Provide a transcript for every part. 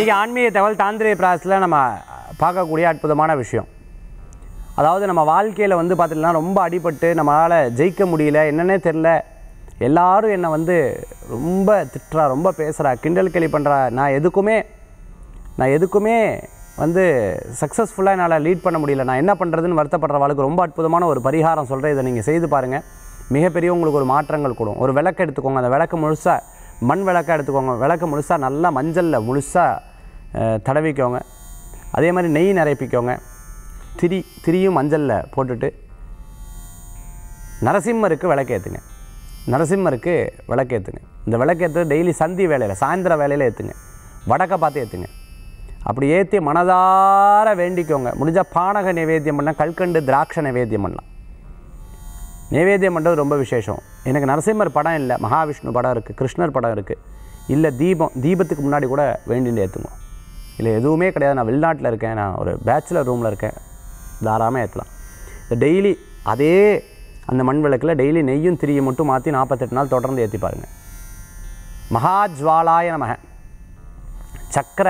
இன்றைக்கி ஆன்மீக தகவல் தாந்திரிய பிராசத்தில் நம்ம பார்க்கக்கூடிய அற்புதமான விஷயம் அதாவது நம்ம வாழ்க்கையில் வந்து பார்த்திங்கன்னா ரொம்ப அடிபட்டு நம்மளால் ஜெயிக்க முடியல என்னன்னே தெரில எல்லோரும் என்னை வந்து ரொம்ப திட்டுறா ரொம்ப பேசுகிறா கிண்டல் கேள்வி பண்ணுறா நான் எதுக்குமே நான் எதுக்குமே வந்து சக்ஸஸ்ஃபுல்லாக என்னால் லீட் பண்ண முடியல நான் என்ன பண்ணுறதுன்னு வருத்தப்படுற வாழ்க்கை ரொம்ப அற்புதமான ஒரு பரிகாரம் சொல்கிறேன் இதை நீங்கள் செய்து பாருங்கள் மிகப்பெரிய உங்களுக்கு ஒரு மாற்றங்கள் கூடும் ஒரு விளக்கு எடுத்துக்கோங்க அந்த விளக்கு முழுசாக மண் விளக்காக எடுத்துக்கோங்க விளக்கு முழுசாக நல்லா மஞ்சளில் முழுசாக தடவிக்கோங்க அதே மாதிரி நெய் நிறைப்பிக்கோங்க திரி திரியும் மஞ்சளில் போட்டுட்டு நரசிம்மருக்கு விளக்கேற்றுங்க நரசிம்மருக்கு விளக்கேற்றுங்க இந்த விளக்கேற்று டெய்லி சந்தி வேலையில் சாயந்தர வேலையில் ஏற்றுங்க வடக்கை பார்த்து ஏற்றுங்க அப்படி ஏற்றி மனதார வேண்டிக்கோங்க முடிஞ்சால் பானக நைவேத்தியம் பண்ணால் கல்கண்டு திராட்சை நைவேத்தியம் பண்ணலாம் நைவேத்தியம் பண்ணுறது ரொம்ப விசேஷம் எனக்கு நரசிம்மர் படம் இல்லை மகாவிஷ்ணு படம் இருக்குது கிருஷ்ணர் படம் இருக்குது இல்லை தீபம் தீபத்துக்கு முன்னாடி கூட வேண்டின்னு ஏற்றுங்க இல்லை எதுவுமே கிடையாது நான் வெளிநாட்டில் இருக்கேன் நான் ஒரு பேச்சுலர் ரூமில் இருக்கேன் தாராளமாக ஏற்றலாம் இந்த டெய்லி அதே அந்த மண் விளக்கில் டெய்லி நெய்யும் திரியும் மட்டும் மாற்றி நாற்பத்தெட்டு நாள் தொடர்ந்து ஏற்றி பாருங்கள் மகாஜ்வாலாய நமக சக்கர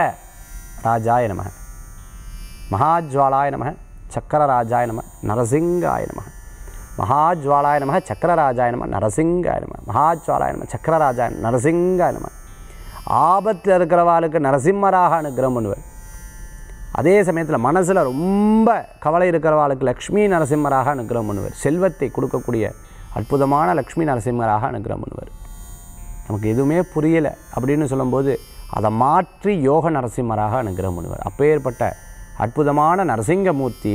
ராஜாய நம மகாஜ்வாலாய நம சக்கர ராஜாய நம நரசிங்காய நம மகாஜ்வாலாய நம சக்கர ராஜாய நம நரசிங்காய நம மகாஜ்வாலாய நம சக்கர ராஜாய நரசிங்காய நம ஆபத்தில் இருக்கிறவாளுக்கு நரசிம்மராக அனுகிரகம் பண்ணுவார் அதே சமயத்தில் மனசில் ரொம்ப கவலை இருக்கிறவாளுக்கு லக்ஷ்மி நரசிம்மராக அனுகிரகம் பண்ணுவார் செல்வத்தை கொடுக்கக்கூடிய அற்புதமான லக்ஷ்மி நரசிம்மராக அனுகிரகம் பண்ணுவார் நமக்கு எதுவுமே புரியலை அப்படின்னு சொல்லும்போது அதை மாற்றி யோக நரசிம்மராக அனுகிரகம் பண்ணுவார் அப்பேற்பட்ட அற்புதமான நரசிங்கமூர்த்தி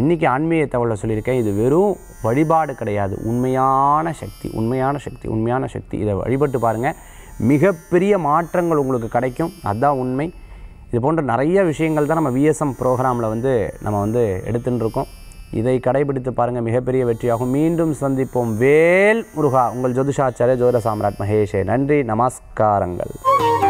இன்றைக்கி ஆன்மீக தகவலை சொல்லியிருக்கேன் இது வெறும் வழிபாடு கிடையாது உண்மையான சக்தி உண்மையான சக்தி உண்மையான சக்தி இதை வழிபட்டு பாருங்கள் மிகப்பெரிய மாற்றங்கள் உங்களுக்கு கிடைக்கும் அதுதான் உண்மை இது போன்ற நிறைய விஷயங்கள் தான் நம்ம விஎஸ்எம் ப்ரோக்ராமில் வந்து நம்ம வந்து எடுத்துகிட்டு இருக்கோம் இதை கடைபிடித்து பாருங்கள் மிகப்பெரிய வெற்றியாகும் மீண்டும் சந்திப்போம் வேல் முருகா உங்கள் ஜோதிஷாச்சாரிய ஜோதிட சாம்ராட் மகேஷே நன்றி நமஸ்காரங்கள்